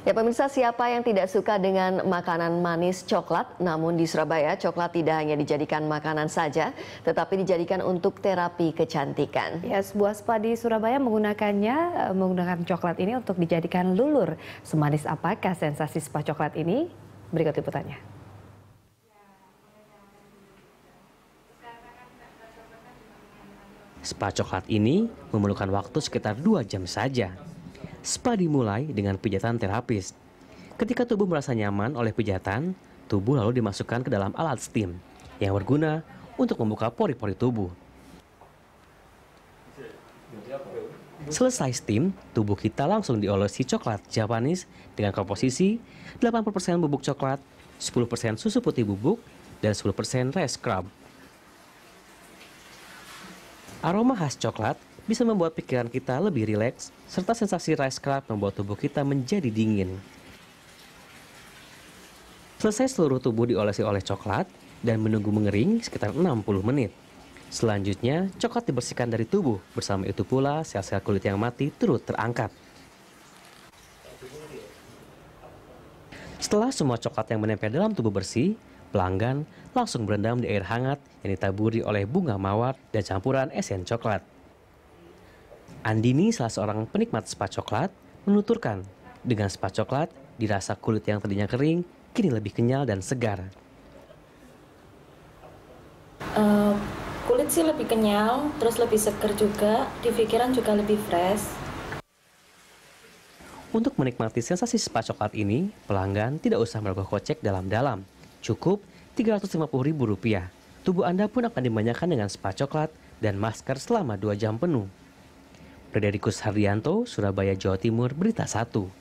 Ya pemirsa siapa yang tidak suka dengan makanan manis coklat namun di Surabaya coklat tidak hanya dijadikan makanan saja tetapi dijadikan untuk terapi kecantikan. Ya sebuah spa di Surabaya menggunakannya eh, menggunakan coklat ini untuk dijadikan lulur. Semanis apakah sensasi spa coklat ini? Berikut liputannya. Spa coklat ini memerlukan waktu sekitar 2 jam saja spa dimulai dengan pijatan terapis. Ketika tubuh merasa nyaman oleh pijatan, tubuh lalu dimasukkan ke dalam alat steam yang berguna untuk membuka pori-pori tubuh. Selesai steam, tubuh kita langsung diolesi coklat Japanese dengan komposisi 80% bubuk coklat, 10% susu putih bubuk, dan 10% rice scrub. Aroma khas coklat bisa membuat pikiran kita lebih rileks, serta sensasi rice crab membuat tubuh kita menjadi dingin. Selesai seluruh tubuh diolesi oleh coklat dan menunggu mengering sekitar 60 menit. Selanjutnya, coklat dibersihkan dari tubuh, bersama itu pula sel-sel kulit yang mati turut terangkat. Setelah semua coklat yang menempel dalam tubuh bersih, pelanggan langsung berendam di air hangat yang ditaburi oleh bunga mawar dan campuran esen coklat. Andini, salah seorang penikmat spa coklat, menuturkan, dengan spa coklat, dirasa kulit yang tadinya kering, kini lebih kenyal dan segar. Uh, kulit sih lebih kenyal, terus lebih segar juga, di pikiran juga lebih fresh. Untuk menikmati sensasi spa coklat ini, pelanggan tidak usah merogoh kocek dalam-dalam. Cukup Rp350.000. Tubuh Anda pun akan dimanjakan dengan spa coklat dan masker selama 2 jam penuh. Frederikus Hardianto, Surabaya, Jawa Timur, Berita 1.